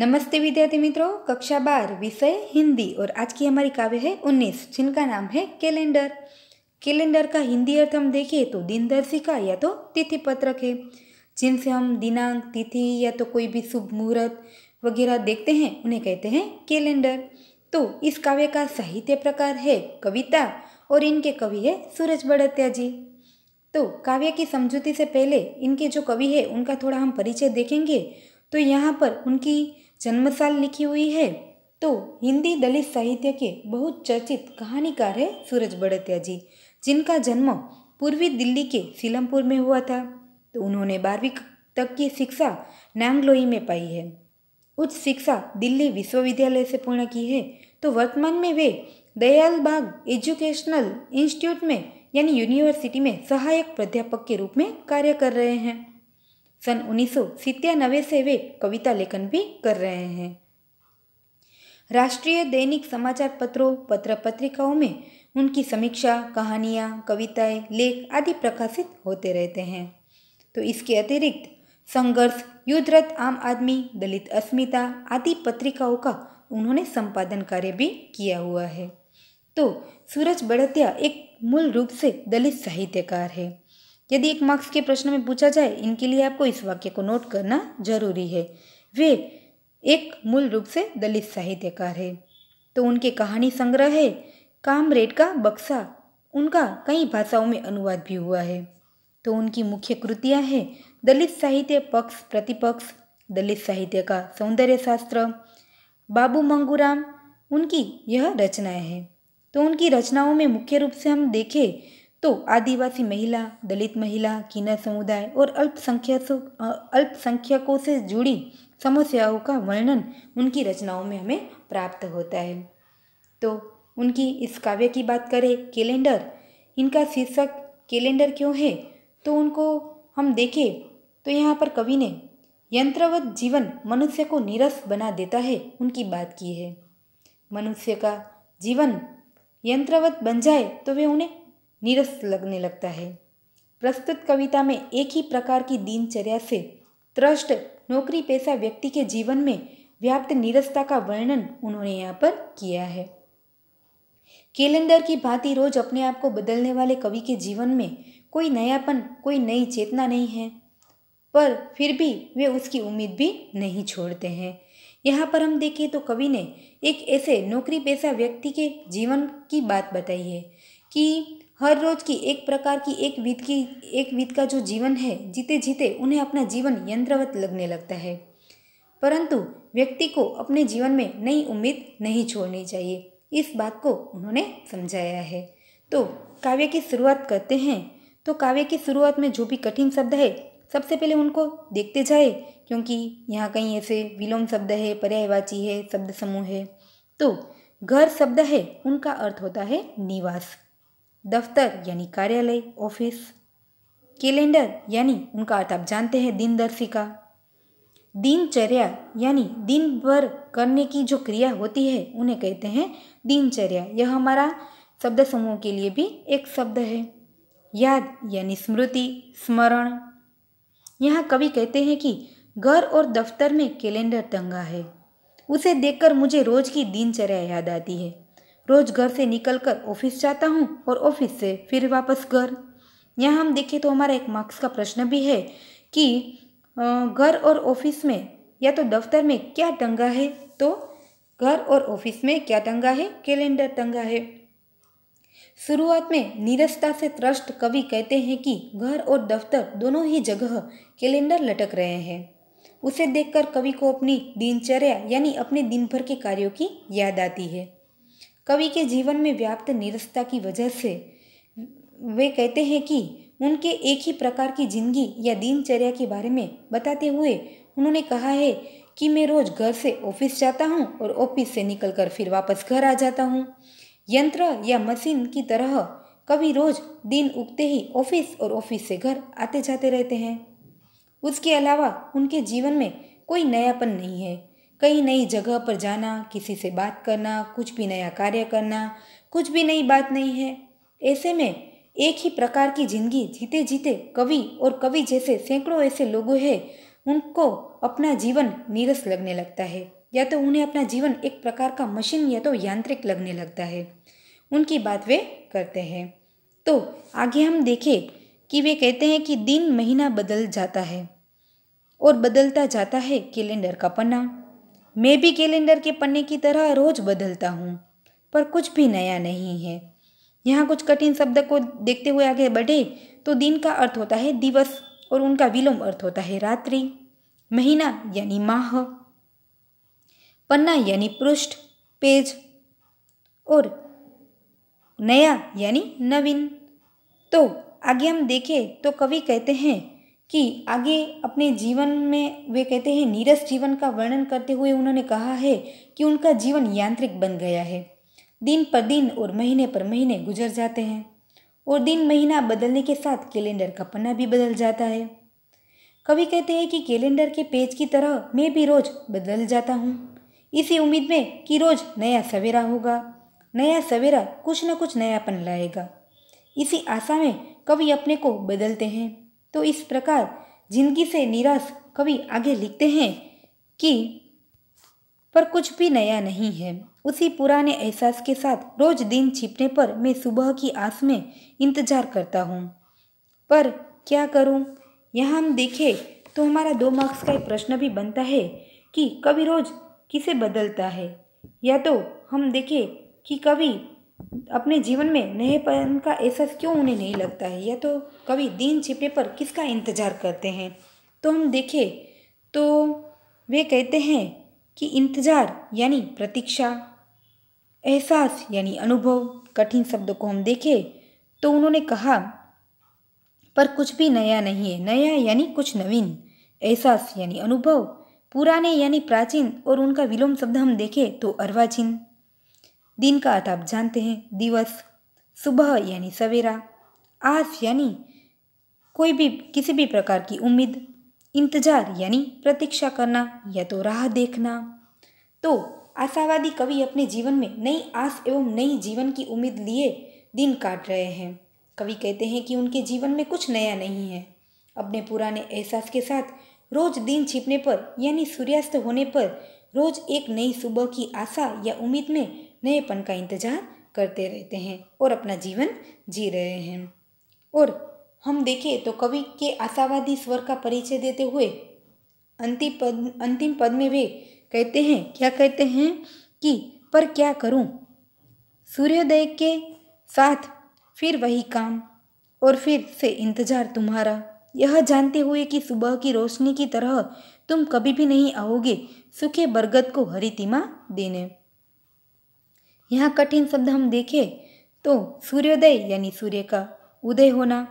नमस्ते विद्यार्थी मित्रों कक्षा बार विषय हिंदी और आज की हमारी काव्य है उन्नीस जिनका नाम है कैलेंडर कैलेंडर का हिंदी अर्थ हम देखें तो दिनदर्शिका या तो तिथि पत्रक है जिनसे हम दिनांक तिथि या तो कोई भी शुभ मुहूर्त वगैरह देखते हैं उन्हें कहते हैं कैलेंडर तो इस काव्य का साहित्य प्रकार है कविता और इनके कवि है सूरज बड़त्या जी तो काव्य की समझौती से पहले इनके जो कवि है उनका थोड़ा हम परिचय देखेंगे तो यहाँ पर उनकी जन्म साल लिखी हुई है तो हिंदी दलित साहित्य के बहुत चर्चित कहानीकार है सूरज बड़तिया जी जिनका जन्म पूर्वी दिल्ली के सीलमपुर में हुआ था तो उन्होंने बारहवीं तक की शिक्षा नांगलोई में पाई है उच्च शिक्षा दिल्ली विश्वविद्यालय से पूर्ण की है तो वर्तमान में वे दयाल बाग एजुकेशनल इंस्टीट्यूट में यानी यूनिवर्सिटी में सहायक प्राध्यापक के रूप में कार्य कर रहे हैं सन उन्नीस से वे कविता लेखन भी कर रहे हैं राष्ट्रीय दैनिक समाचार पत्रों पत्र पत्रिकाओं में उनकी समीक्षा कहानियाँ कविताएं लेख आदि प्रकाशित होते रहते हैं तो इसके अतिरिक्त संघर्ष युद्धरत आम आदमी दलित अस्मिता आदि पत्रिकाओं का उन्होंने संपादन कार्य भी किया हुआ है तो सूरज बड़तिया एक मूल रूप से दलित साहित्यकार है यदि एक मार्क्स के प्रश्न में पूछा जाए इनके लिए आपको इस वाक्य को नोट करना जरूरी है वे एक मूल रूप से दलित साहित्यकार है तो उनके कहानी संग्रह है कामरेड का बक्सा उनका कई भाषाओं में अनुवाद भी हुआ है तो उनकी मुख्य कृतियां हैं दलित साहित्य पक्ष प्रतिपक्ष दलित साहित्य का सौंदर्य शास्त्र बाबू मंगूराम उनकी यह रचनाएं हैं तो उनकी रचनाओं में मुख्य रूप से हम देखें तो आदिवासी महिला दलित महिला किन्नर समुदाय और अल्पसंख्यकों अल्पसंख्यकों से जुड़ी समस्याओं का वर्णन उनकी रचनाओं में हमें प्राप्त होता है तो उनकी इस काव्य की बात करें कैलेंडर इनका शीर्षक कैलेंडर क्यों है तो उनको हम देखें तो यहाँ पर कवि ने यंत्रवत जीवन मनुष्य को नीरस बना देता है उनकी बात की है मनुष्य का जीवन यंत्रवत बन जाए तो वे उन्हें निरस्त लगने लगता है प्रस्तुत कविता में एक ही प्रकार की दिनचर्या से त्रष्ट नौकरी पेशा व्यक्ति के जीवन में व्याप्त निरस्ता का वर्णन उन्होंने यहाँ पर किया है कैलेंडर की भांति रोज अपने आप को बदलने वाले कवि के जीवन में कोई नयापन कोई नई चेतना नहीं है पर फिर भी वे उसकी उम्मीद भी नहीं छोड़ते हैं यहाँ पर हम देखें तो कवि ने एक ऐसे नौकरी पेशा व्यक्ति के जीवन की बात बताई है कि हर रोज की एक प्रकार की एक विध की एक विध का जो जीवन है जीते जीते उन्हें अपना जीवन यंत्रवत लगने लगता है परंतु व्यक्ति को अपने जीवन में नई उम्मीद नहीं छोड़नी चाहिए इस बात को उन्होंने समझाया है तो काव्य की शुरुआत करते हैं तो काव्य की शुरुआत में जो भी कठिन शब्द है सबसे पहले उनको देखते जाए क्योंकि यहाँ कहीं ऐसे विलोम शब्द है पर्यायवाची है शब्द समूह है तो घर शब्द है उनका अर्थ होता है निवास दफ्तर यानी कार्यालय ऑफिस कैलेंडर यानी उनका अर्थ आप जानते हैं दिनदर्शिका दिनचर्या यानी दिन भर करने की जो क्रिया होती है उन्हें कहते हैं दिनचर्या यह हमारा शब्द समूह के लिए भी एक शब्द है याद यानी स्मृति स्मरण यहाँ कवि कहते हैं कि घर और दफ्तर में कैलेंडर टंगा है उसे देखकर मुझे रोज की दिनचर्या याद आती है रोज़ घर से निकलकर ऑफिस जाता हूँ और ऑफिस से फिर वापस घर यहाँ हम देखें तो हमारा एक मार्क्स का प्रश्न भी है कि घर और ऑफिस में या तो दफ्तर में क्या टंगा है तो घर और ऑफिस में क्या टंगा है कैलेंडर टंगा है शुरुआत में निरस्ता से त्रस्त कवि कहते हैं कि घर और दफ्तर दोनों ही जगह कैलेंडर लटक रहे हैं उसे देखकर कवि को अपनी दिनचर्या यानी अपने दिन भर के कार्यों की याद आती है कवि के जीवन में व्याप्त निरस्ता की वजह से वे कहते हैं कि उनके एक ही प्रकार की जिंदगी या दिनचर्या के बारे में बताते हुए उन्होंने कहा है कि मैं रोज घर से ऑफिस जाता हूँ और ऑफिस से निकलकर फिर वापस घर आ जाता हूँ यंत्र या मशीन की तरह कभी रोज दिन उगते ही ऑफिस और ऑफिस से घर आते जाते रहते हैं उसके अलावा उनके जीवन में कोई नयापन नहीं है कई नई जगह पर जाना किसी से बात करना कुछ भी नया कार्य करना कुछ भी नई बात नहीं है ऐसे में एक ही प्रकार की जिंदगी जीते जीते कवि और कवि जैसे सैकड़ों ऐसे लोग हैं उनको अपना जीवन नीरस लगने लगता है या तो उन्हें अपना जीवन एक प्रकार का मशीन या तो यांत्रिक लगने लगता है उनकी बात वे करते हैं तो आगे हम देखें कि वे कहते हैं कि दिन महीना बदल जाता है और बदलता जाता है कैलेंडर का पन्ना मैं भी कैलेंडर के पन्ने की तरह रोज बदलता हूँ पर कुछ भी नया नहीं है यहाँ कुछ कठिन शब्द को देखते हुए आगे बढ़े तो दिन का अर्थ होता है दिवस और उनका विलोम अर्थ होता है रात्रि महीना यानी माह पन्ना यानी पृष्ठ पेज और नया यानी नवीन तो आगे हम देखें तो कवि कहते हैं कि आगे अपने जीवन में वे कहते हैं नीरस जीवन का वर्णन करते हुए उन्होंने कहा है कि उनका जीवन यांत्रिक बन गया है दिन पर दिन और महीने पर महीने गुजर जाते हैं और दिन महीना बदलने के साथ कैलेंडर का पन्ना भी बदल जाता है कवि कहते हैं कि कैलेंडर के पेज की तरह मैं भी रोज़ बदल जाता हूँ इसी उम्मीद में कि रोज़ नया सवेरा होगा नया सवेरा कुछ न कुछ नयापन लाएगा इसी आशा में कवि अपने को बदलते हैं तो इस प्रकार जिंदगी से निराश कवि आगे लिखते हैं कि पर कुछ भी नया नहीं है उसी पुराने एहसास के साथ रोज दिन छिपने पर मैं सुबह की आस में इंतजार करता हूँ पर क्या करूँ यहाँ हम देखें तो हमारा दो मार्क्स का एक प्रश्न भी बनता है कि कवि रोज किसे बदलता है या तो हम देखें कि कवि अपने जीवन में नएपन का एहसास क्यों उन्हें नहीं लगता है या तो कभी दिन छिपने पर किसका इंतज़ार करते हैं तो हम देखें तो वे कहते हैं कि इंतज़ार यानी प्रतीक्षा एहसास यानी अनुभव कठिन शब्दों को हम देखें तो उन्होंने कहा पर कुछ भी नया नहीं है नया यानी कुछ नवीन एहसास यानी अनुभव पुराने यानी प्राचीन और उनका विलोम शब्द हम देखें तो अर्वाचीन दिन का अर्थ आप जानते हैं दिवस सुबह यानी सवेरा आस यानी कोई भी किसी भी प्रकार की उम्मीद इंतजार यानी प्रतीक्षा करना या तो राह देखना तो आशावादी कवि अपने जीवन में नई आस एवं नई जीवन की उम्मीद लिए दिन काट रहे हैं कवि कहते हैं कि उनके जीवन में कुछ नया नहीं है अपने पुराने एहसास के साथ रोज दिन छिपने पर यानी सूर्यास्त होने पर रोज एक नई सुबह की आशा या उम्मीद में नएपन का इंतज़ार करते रहते हैं और अपना जीवन जी रहे हैं और हम देखें तो कवि के आशावादी स्वर का परिचय देते हुए अंतिम पद अंतिम पद में वे कहते हैं क्या कहते हैं कि पर क्या करूं सूर्योदय के साथ फिर वही काम और फिर से इंतज़ार तुम्हारा यह जानते हुए कि सुबह की रोशनी की तरह तुम कभी भी नहीं आओगे सूखे बरगद को हरी तिमा देने यहाँ कठिन शब्द हम देखें तो सूर्योदय यानी सूर्य का उदय होना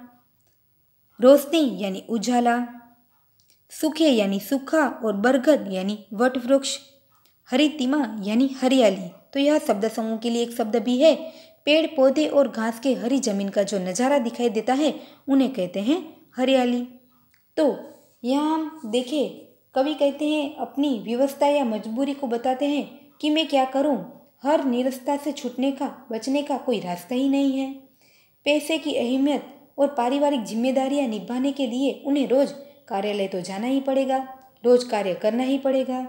रोशनी यानी उजाला सूखे यानी सूखा और बरगद यानी वट वृक्ष हरितिमा यानी हरियाली तो यह शब्द समूह के लिए एक शब्द भी है पेड़ पौधे और घास के हरी जमीन का जो नज़ारा दिखाई देता है उन्हें कहते हैं हरियाली तो यहाँ हम देखें कवि कहते हैं अपनी व्यवस्था या मजबूरी को बताते हैं कि मैं क्या करूँ हर निरस्ता से छूटने का बचने का कोई रास्ता ही नहीं है पैसे की अहमियत और पारिवारिक जिम्मेदारियां निभाने के लिए उन्हें रोज कार्यालय तो जाना ही पड़ेगा रोज कार्य करना ही पड़ेगा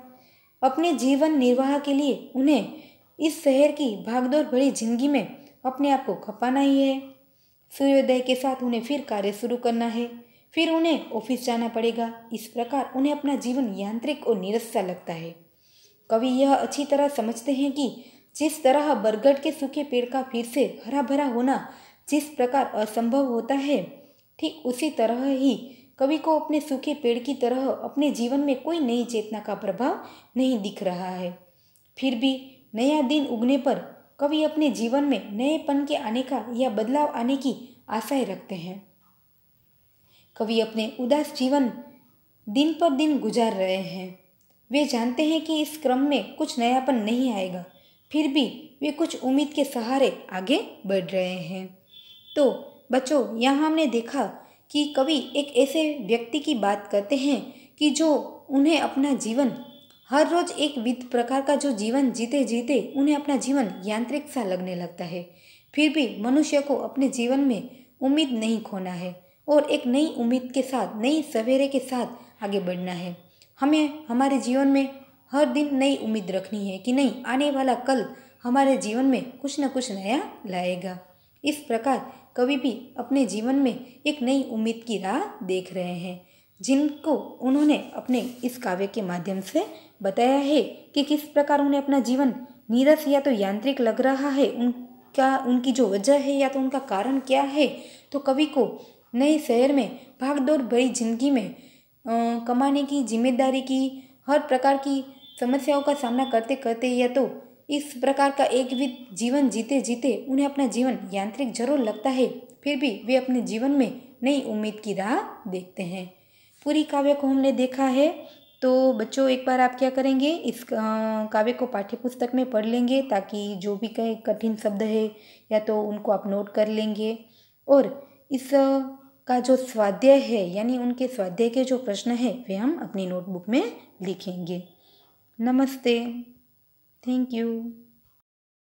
अपने जीवन निर्वाह के लिए उन्हें इस शहर की भागदौड़ भरी जिंदगी में अपने आप को खपाना ही है सूर्योदय के साथ उन्हें फिर कार्य शुरू करना है फिर उन्हें ऑफिस जाना पड़ेगा इस प्रकार उन्हें अपना जीवन यांत्रिक और निरस्ता लगता है कवि यह अच्छी तरह समझते हैं कि जिस तरह बरगद के सूखे पेड़ का फिर से हरा भरा होना जिस प्रकार असंभव होता है ठीक उसी तरह ही कवि को अपने सूखे पेड़ की तरह अपने जीवन में कोई नई चेतना का प्रभाव नहीं दिख रहा है फिर भी नया दिन उगने पर कवि अपने जीवन में नएपन के आने का या बदलाव आने की आशाएं रखते हैं कवि अपने उदास जीवन दिन पर दिन गुजार रहे हैं वे जानते हैं कि इस क्रम में कुछ नयापन नहीं आएगा फिर भी वे कुछ उम्मीद के सहारे आगे बढ़ रहे हैं तो बच्चों यहाँ हमने देखा कि कवि एक ऐसे व्यक्ति की बात करते हैं कि जो उन्हें अपना जीवन हर रोज एक विध प्रकार का जो जीवन जीते जीते उन्हें अपना जीवन यांत्रिक सा लगने लगता है फिर भी मनुष्य को अपने जीवन में उम्मीद नहीं खोना है और एक नई उम्मीद के साथ नई सवेरे के साथ आगे बढ़ना है हमें हमारे जीवन में हर दिन नई उम्मीद रखनी है कि नहीं आने वाला कल हमारे जीवन में कुछ न कुछ नया लाएगा इस प्रकार कवि भी अपने जीवन में एक नई उम्मीद की राह देख रहे हैं जिनको उन्होंने अपने इस काव्य के माध्यम से बताया है कि किस प्रकार उन्हें अपना जीवन नीरस या तो यांत्रिक लग रहा है उनका उनकी जो वजह है या तो उनका कारण क्या है तो कवि को नए शहर में भागदौड़ भरी जिंदगी में आ, कमाने की जिम्मेदारी की हर प्रकार की समस्याओं का सामना करते करते या तो इस प्रकार का एक भी जीवन जीते जीते उन्हें अपना जीवन यांत्रिक जरूर लगता है फिर भी वे अपने जीवन में नई उम्मीद की राह देखते हैं पूरी काव्य को हमने देखा है तो बच्चों एक बार आप क्या करेंगे इस काव्य को पाठ्य पुस्तक में पढ़ लेंगे ताकि जो भी कहीं कठिन शब्द है या तो उनको आप नोट कर लेंगे और इस का जो स्वाध्याय है यानी उनके स्वाध्याय के जो प्रश्न है वे हम अपनी नोटबुक में लिखेंगे नमस्ते थैंक यू